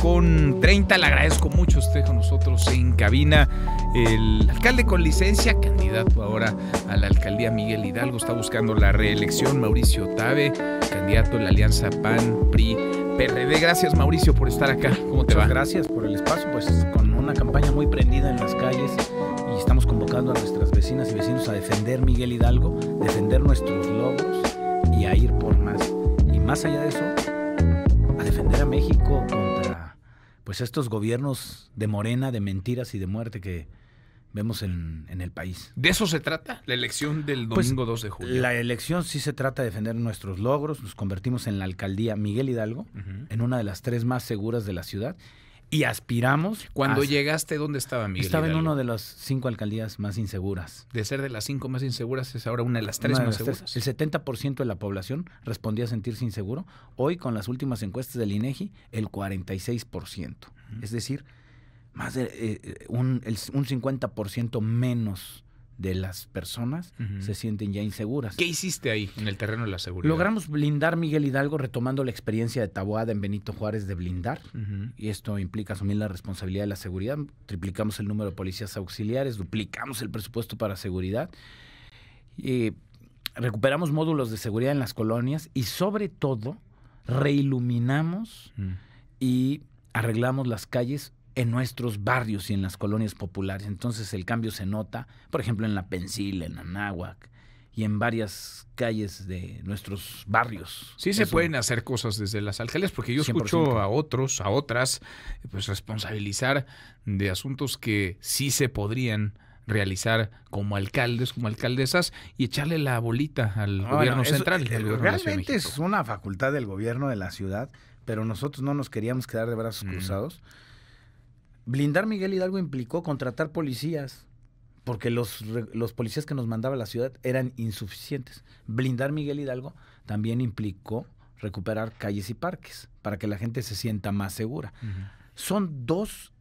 con 30. Le agradezco mucho usted con nosotros en cabina. El alcalde con licencia, candidato ahora a la alcaldía Miguel Hidalgo, está buscando la reelección. Mauricio Tabe, candidato de la alianza PAN, PRI, PRD. Gracias, Mauricio, por estar acá. ¿Cómo te va? Gracias por el espacio, pues con una campaña muy prendida en las calles y estamos convocando a nuestras vecinas y vecinos a defender Miguel Hidalgo, defender nuestros logros y a ir por más. Y más allá de eso, a defender a México con pues estos gobiernos de morena, de mentiras y de muerte que vemos en, el país. ¿De eso se trata la elección del pues, domingo 2 de julio? La elección sí se trata de defender nuestros logros, nos convertimos en la alcaldía Miguel Hidalgo, en una de las tres más seguras de la ciudad y aspiramos. Cuando llegaste, ¿dónde estaba Miguel? Estaba en una de las cinco alcaldías más inseguras. De ser de las cinco más inseguras, es ahora una de las tres más seguras. El 70% de la población respondía a sentirse inseguro. Hoy, con las últimas encuestas del INEGI, el 46%. Es decir, más de eh, eh, un, un 50% menos de las personas se sienten ya inseguras. ¿Qué hiciste ahí en el terreno de la seguridad? Logramos blindar Miguel Hidalgo retomando la experiencia de Taboada en Benito Juárez de blindar y esto implica asumir la responsabilidad de la seguridad, triplicamos el número de policías auxiliares, duplicamos el presupuesto para seguridad y recuperamos módulos de seguridad en las colonias y sobre todo reiluminamos mm. y arreglamos las calles en nuestros barrios y en las colonias populares. Entonces el cambio se nota, por ejemplo, en la Pensil, en Anáhuac y en varias calles de nuestros barrios. Sí se pueden hacer cosas desde las alcaldes, porque yo escucho a otros, a otras, pues responsabilizar de asuntos que sí se podrían realizar como alcaldes, como alcaldesas y echarle la bolita al gobierno central. Eh, realmente es una facultad del gobierno de la ciudad, pero nosotros no nos queríamos quedar de brazos cruzados. Blindar Miguel Hidalgo implicó contratar policías, porque los, policías que nos mandaba la ciudad eran insuficientes. Blindar Miguel Hidalgo también implicó recuperar calles y parques para que la gente se sienta más segura. Son dos,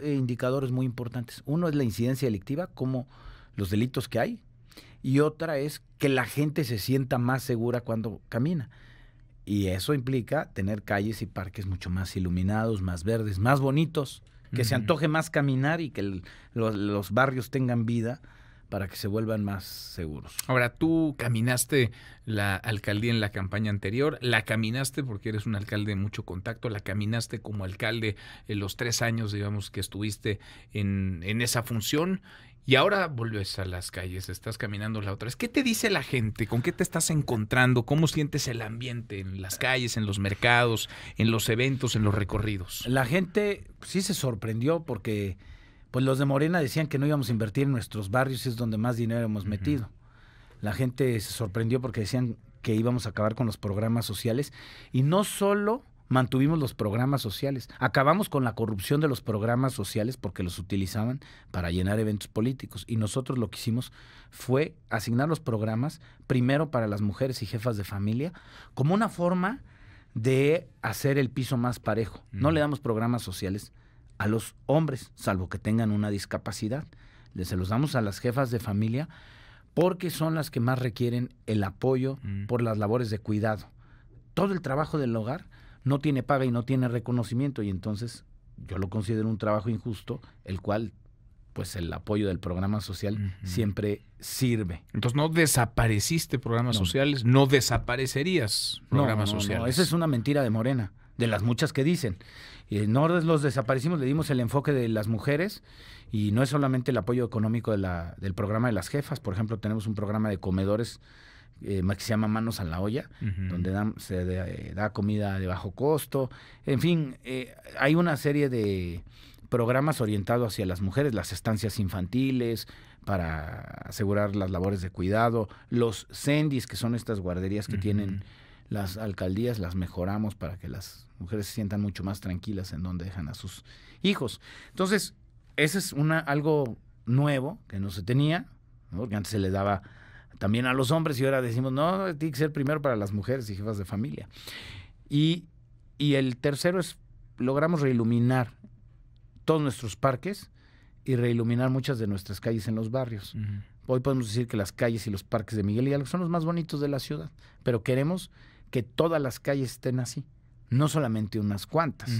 eh, indicadores muy importantes. Uno es la incidencia delictiva, como los delitos que hay, y otra es que la gente se sienta más segura cuando camina. Y eso implica tener calles y parques mucho más iluminados, más verdes, más bonitos, que se antoje más caminar y que los, barrios tengan vida para que se vuelvan más seguros. Ahora, tú caminaste la alcaldía en la campaña anterior, la caminaste porque eres un alcalde de mucho contacto, la caminaste como alcalde en los tres años, digamos, que estuviste en, en esa función. Y ahora vuelves a las calles, estás caminando la otra vez. ¿Qué te dice la gente? ¿Con qué te estás encontrando? ¿Cómo sientes el ambiente en las calles, en los mercados, en los eventos, en los recorridos? La gente sí se sorprendió porque pues los de Morena decían que no íbamos a invertir en nuestros barrios, es donde más dinero hemos metido. La gente se sorprendió porque decían que íbamos a acabar con los programas sociales y no solo mantuvimos los programas sociales, acabamos con la corrupción de los programas sociales porque los utilizaban para llenar eventos políticos y nosotros lo que hicimos fue asignar los programas primero para las mujeres y jefas de familia como una forma de hacer el piso más parejo. No le damos programas sociales, a los hombres, salvo que tengan una discapacidad. Les se los damos a las jefas de familia porque son las que más requieren el apoyo mm. por las labores de cuidado. Todo el trabajo del hogar no tiene paga y no tiene reconocimiento y entonces yo lo considero un trabajo injusto, el cual pues el apoyo del programa social siempre sirve. Entonces no desapareciste programas sociales, no desaparecerías programas no, no, sociales. esa es una mentira de Morena de las muchas que dicen. En eh, no los desaparecimos, le dimos el enfoque de las mujeres y no es solamente el apoyo económico de la, del programa de las jefas, por ejemplo, tenemos un programa de comedores eh, que se llama Manos a la Olla, donde se eh, da comida de bajo costo, en fin, hay una serie de programas orientados hacia las mujeres, las estancias infantiles, para asegurar las labores de cuidado, los sendis, que son estas guarderías que tienen las alcaldías las mejoramos para que las mujeres se sientan mucho más tranquilas en donde dejan a sus hijos. Entonces, ese es algo nuevo que no se tenía, porque antes se le daba también a los hombres y ahora decimos, no, tiene que ser primero para las mujeres y jefas de familia. Y, el tercero es, logramos reiluminar todos nuestros parques y reiluminar muchas de nuestras calles en los barrios. Hoy podemos decir que las calles y los parques de Miguel Hidalgo son los más bonitos de la ciudad, pero queremos que todas las calles estén así, no solamente unas cuantas,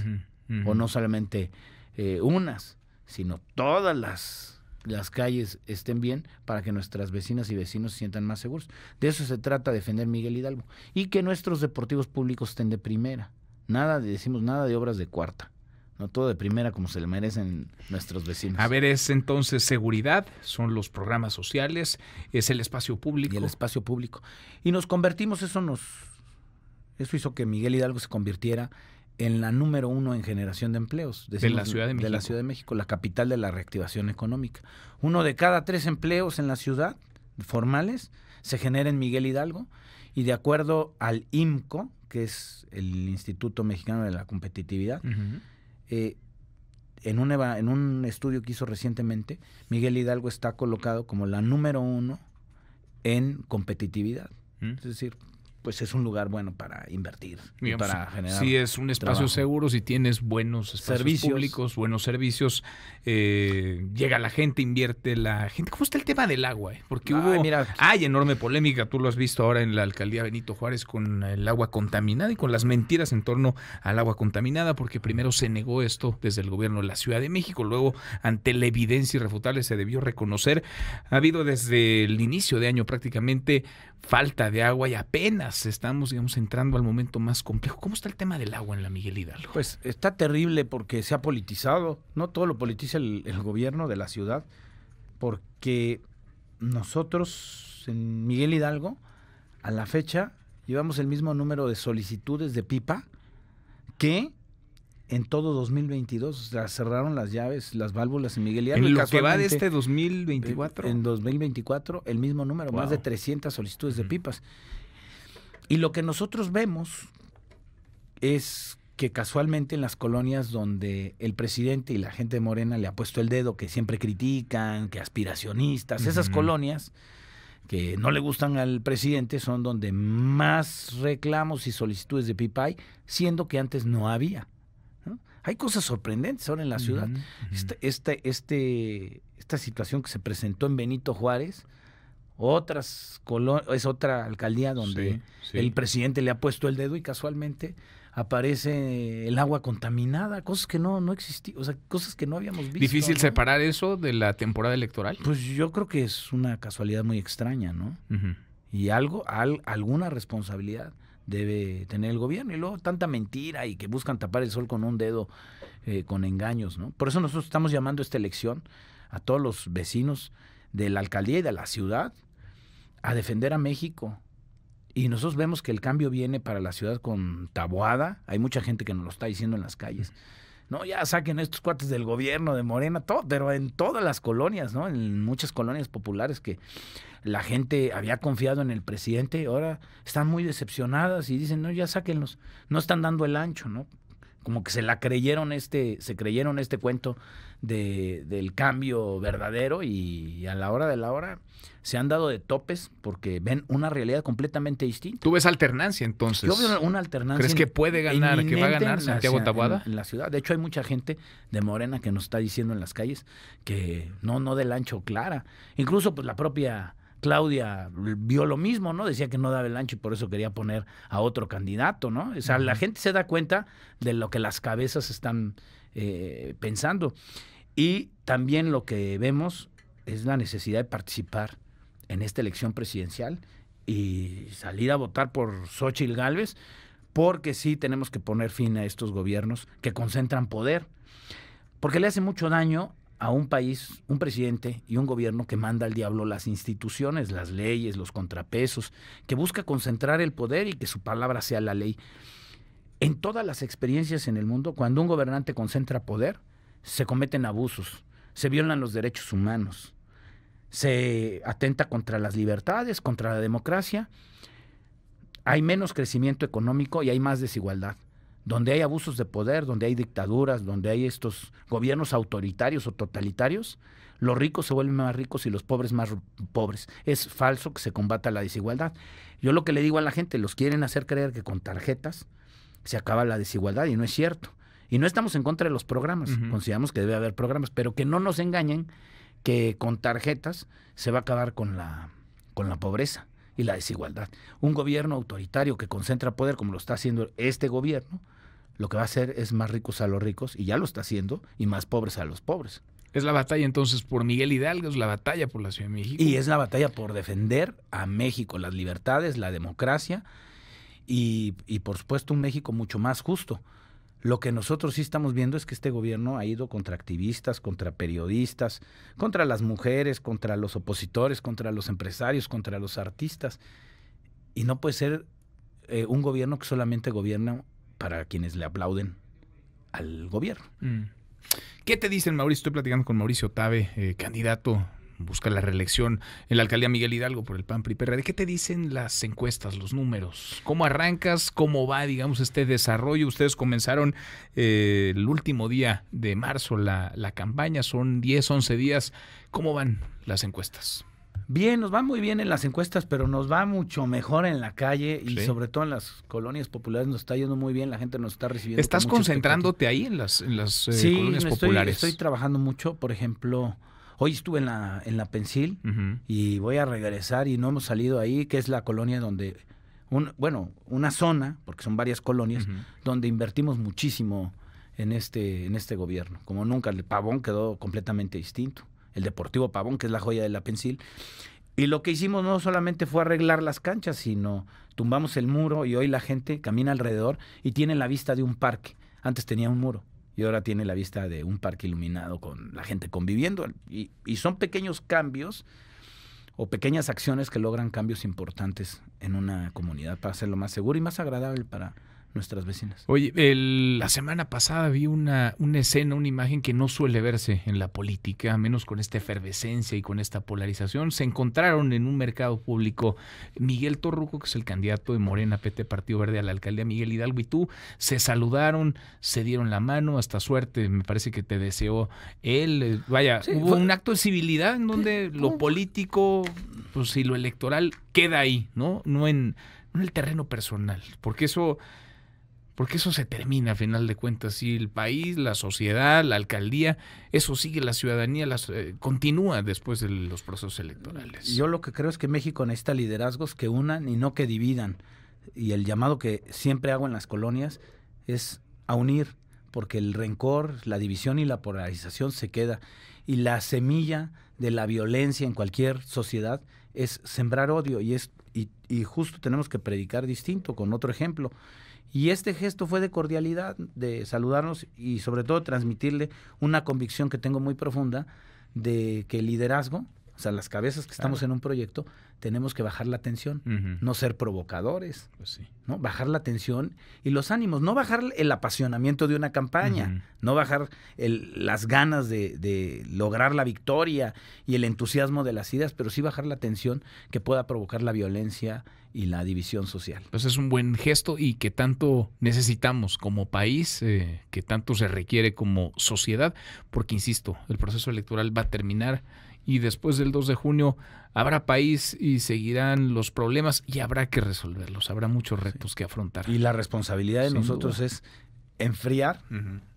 o no solamente eh, unas, sino todas las, las calles estén bien para que nuestras vecinas y vecinos se sientan más seguros. De eso se trata defender Miguel Hidalgo. Y que nuestros deportivos públicos estén de primera. Nada, decimos nada de obras de cuarta. No todo de primera como se le merecen nuestros vecinos. A ver, es entonces seguridad, son los programas sociales, es el espacio público. el espacio público. Y nos convertimos, eso nos eso hizo que Miguel Hidalgo se convirtiera en la número uno en generación de empleos. de la Ciudad de México. la Ciudad de México, la capital de la reactivación económica. Uno de cada tres empleos en la ciudad, formales, se genera en Miguel Hidalgo. Y de acuerdo al IMCO, que es el Instituto Mexicano de la Competitividad, eh, en, un en un estudio que hizo recientemente, Miguel Hidalgo está colocado como la número uno en competitividad. Mm. Es decir, pues es un lugar bueno para invertir, si para generar. Si es un espacio seguro, si tienes buenos servicios. públicos, buenos servicios, eh, llega la gente, invierte la gente. ¿Cómo está el tema del agua? Eh? Porque hay enorme polémica, tú lo has visto ahora en la alcaldía Benito Juárez con el agua contaminada y con las mentiras en torno al agua contaminada, porque primero se negó esto desde el gobierno de la Ciudad de México, luego ante la evidencia irrefutable se debió reconocer. Ha habido desde el inicio de año prácticamente falta de agua y apenas estamos, digamos, entrando al momento más complejo. ¿Cómo está el tema del agua en la Miguel Hidalgo? Pues está terrible porque se ha politizado, no todo lo politiza el, gobierno de la ciudad, porque nosotros en Miguel Hidalgo, a la fecha, llevamos el mismo número de solicitudes de pipa que en todo 2022. O cerraron las llaves, las válvulas en Miguel Hidalgo. En lo que va de este 2024. En 2024, el mismo número, más de 300 solicitudes de pipas. Y lo que nosotros vemos es que casualmente en las colonias donde el presidente y la gente de Morena le ha puesto el dedo, que siempre critican, que aspiracionistas, esas colonias que no le gustan al presidente son donde más reclamos y solicitudes de pipay siendo que antes no había. Hay cosas sorprendentes ahora en la ciudad. Este, este, este, esta situación que se presentó en Benito Juárez, otras es otra alcaldía donde el presidente le ha puesto el dedo y casualmente aparece el agua contaminada, cosas que no, no existían, o sea, cosas que no habíamos visto. Difícil separar eso de la temporada electoral. Pues yo creo que es una casualidad muy extraña, ¿no? Y algo, al, alguna responsabilidad debe tener el gobierno. Y luego tanta mentira y que buscan tapar el sol con un dedo, eh, con engaños, ¿no? Por eso nosotros estamos llamando a esta elección a todos los vecinos de la alcaldía y de la ciudad a defender a México. Y nosotros vemos que el cambio viene para la ciudad con tabuada. Hay mucha gente que nos lo está diciendo en las calles. No, ya saquen estos cuates del gobierno de Morena, todo, pero en todas las colonias, ¿no? En muchas colonias populares que la gente había confiado en el presidente, ahora están muy decepcionadas y dicen, no, ya sáquenlos. No están dando el ancho, ¿no? como que se la creyeron este, se creyeron este cuento de, del cambio verdadero y, a la hora de la hora se han dado de topes porque ven una realidad completamente distinta. ¿Tú ves alternancia entonces? Yo veo una alternancia. ¿Crees que puede ganar, que va a ganar Santiago Tabuada? En, la ciudad. De hecho, hay mucha gente de Morena que nos está diciendo en las calles que no, no del ancho clara. Incluso pues la propia Claudia vio lo mismo, ¿no? Decía que no daba el ancho y por eso quería poner a otro candidato, ¿no? O sea, la gente se da cuenta de lo que las cabezas están eh, pensando. Y también lo que vemos es la necesidad de participar en esta elección presidencial y salir a votar por Xochitl Gálvez, porque sí tenemos que poner fin a estos gobiernos que concentran poder, porque le hace mucho daño a un país, un presidente y un gobierno que manda al diablo las instituciones, las leyes, los contrapesos, que busca concentrar el poder y que su palabra sea la ley. En todas las experiencias en el mundo, cuando un gobernante concentra poder, se cometen abusos, se violan los derechos humanos, se atenta contra las libertades, contra la democracia, hay menos crecimiento económico y hay más desigualdad donde hay abusos de poder, donde hay dictaduras, donde hay estos gobiernos autoritarios o totalitarios, los ricos se vuelven más ricos y los pobres más pobres. Es falso que se combata la desigualdad. Yo lo que le digo a la gente, los quieren hacer creer que con tarjetas se acaba la desigualdad y no es cierto. Y no estamos en contra de los programas, consideramos que debe haber programas, pero que no nos engañen que con tarjetas se va a acabar con la, con la pobreza y la desigualdad. Un gobierno autoritario que concentra poder, como lo está haciendo este gobierno, lo que va a hacer es más ricos a los ricos, y ya lo está haciendo, y más pobres a los pobres. Es la batalla entonces por Miguel Hidalgo, es la batalla por la Ciudad de México. Y es la batalla por defender a México, las libertades, la democracia y, y por supuesto un México mucho más justo. Lo que nosotros sí estamos viendo es que este gobierno ha ido contra activistas, contra periodistas, contra las mujeres, contra los opositores, contra los empresarios, contra los artistas. Y no puede ser eh, un gobierno que solamente gobierna para quienes le aplauden al gobierno. Mm. ¿Qué te dicen, Mauricio? Estoy platicando con Mauricio Tabe, eh, candidato busca la reelección en la alcaldía Miguel Hidalgo por el PAN PRI PRD. ¿Qué te dicen las encuestas, los números? ¿Cómo arrancas? ¿Cómo va, digamos, este desarrollo? Ustedes comenzaron eh, el último día de marzo la, campaña, son 10, 11 días. ¿Cómo van las encuestas? Bien, nos va muy bien en las encuestas, pero nos va mucho mejor en la calle y sobre todo en las colonias populares nos está yendo muy bien, la gente nos está recibiendo. ¿Estás concentrándote ahí en las, las eh, colonias populares? Sí, estoy trabajando mucho, por ejemplo, Hoy estuve en la, en la Pensil y voy a regresar y no hemos salido ahí, que es la colonia donde, un, bueno, una zona, porque son varias colonias, donde invertimos muchísimo en este, en este gobierno. Como nunca, el Pavón quedó completamente distinto. El Deportivo Pavón, que es la joya de la Pensil. Y lo que hicimos no solamente fue arreglar las canchas, sino tumbamos el muro y hoy la gente camina alrededor y tiene la vista de un parque. Antes tenía un muro y ahora tiene la vista de un parque iluminado con la gente conviviendo. Y, y son pequeños cambios o pequeñas acciones que logran cambios importantes en una comunidad para hacerlo más seguro y más agradable para, nuestras vecinas. Oye, la semana pasada vi una, una escena, una imagen que no suele verse en la política, a menos con esta efervescencia y con esta polarización. Se encontraron en un mercado público Miguel Torruco, que es el candidato de Morena, PT Partido Verde, a la alcaldía Miguel Hidalgo y tú. Se saludaron, se dieron la mano, hasta suerte, me parece que te deseó él. Eh, vaya, hubo fue, un acto de civilidad en donde lo político pues, y lo electoral queda ahí, ¿no? en, no en el terreno personal, porque eso porque eso se termina a final de cuentas. Si el país, la sociedad, la alcaldía, eso sigue, la ciudadanía las, eh, continúa después de los procesos electorales. Yo lo que creo es que México necesita liderazgos que unan y no que dividan. Y el llamado que siempre hago en las colonias es a unir, porque el rencor, la división y la polarización se queda. Y la semilla de la violencia en cualquier sociedad es sembrar odio y, es, y justo tenemos que predicar distinto con otro ejemplo. Y este gesto fue de cordialidad, de saludarnos y sobre todo transmitirle una convicción que tengo muy profunda de que el liderazgo, o sea, las cabezas que estamos en un proyecto, tenemos que bajar la tensión, no ser provocadores, pues ¿no? Bajar la tensión y los ánimos, no bajar el apasionamiento de una campaña, no bajar las ganas de, lograr la victoria y el entusiasmo de las ideas, pero sí bajar la tensión que pueda provocar la violencia y la división social. pues es un buen gesto y que tanto necesitamos como país, eh, que tanto se requiere como sociedad, porque insisto, el proceso electoral va a terminar y después del 2 de junio habrá país y seguirán los problemas y habrá que resolverlos, habrá muchos retos que afrontar. Y la responsabilidad de nosotros es enfriar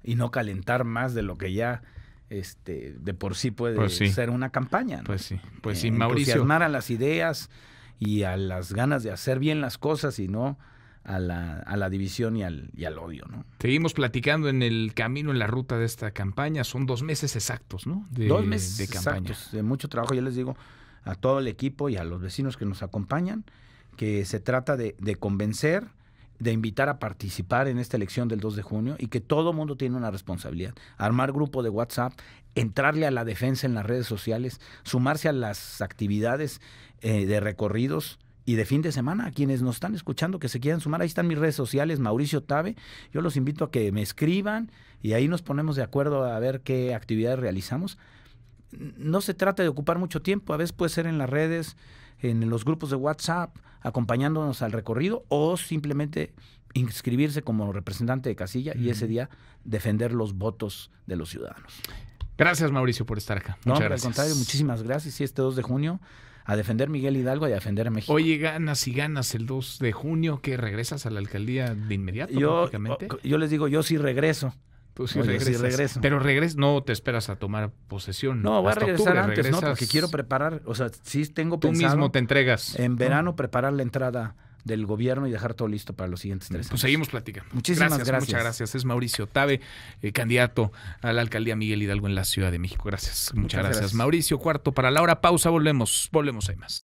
y no calentar más de lo que ya este de por sí puede pues ser una campaña. Pues sí, pues sí, eh, Mauricio. a las ideas y a las ganas de hacer bien las cosas y no a la, a la división y al, y al, odio. ¿no? Seguimos platicando en el camino, en la ruta de esta campaña. Son dos meses exactos, ¿no? De, dos meses de campaña. de mucho trabajo. Yo les digo a todo el equipo y a los vecinos que nos acompañan que se trata de, convencer, de invitar a participar en esta elección del 2 de junio y que todo mundo tiene una responsabilidad. Armar grupo de WhatsApp, entrarle a la defensa en las redes sociales, sumarse a las actividades eh, de recorridos, y de fin de semana, a quienes nos están escuchando que se quieran sumar, ahí están mis redes sociales, Mauricio Tabe. Yo los invito a que me escriban y ahí nos ponemos de acuerdo a ver qué actividades realizamos. No se trata de ocupar mucho tiempo, a veces puede ser en las redes, en los grupos de WhatsApp, acompañándonos al recorrido o simplemente inscribirse como representante de casilla y ese día defender los votos de los ciudadanos. Gracias Mauricio por estar acá. no, al contrario, muchísimas gracias. Y este 2 de junio a defender Miguel Hidalgo y a defender a México. Oye, ganas y ganas el 2 de junio que regresas a la alcaldía de inmediato yo, Yo les digo, yo sí regreso. Tú sí, regreso. Pero no te esperas a tomar posesión. No, voy a regresar antes, no, porque quiero preparar, o sea, sí tengo Tú mismo te entregas. En verano preparar la entrada del gobierno y dejar todo listo para los siguientes tres pues años. Pues seguimos platicando. Muchísimas gracias, Muchas gracias. Es Mauricio Tabe, eh, candidato a la alcaldía Miguel Hidalgo en la Ciudad de México. Gracias. Muchas, gracias. Mauricio, cuarto para la hora. Pausa, volvemos. Volvemos, hay más.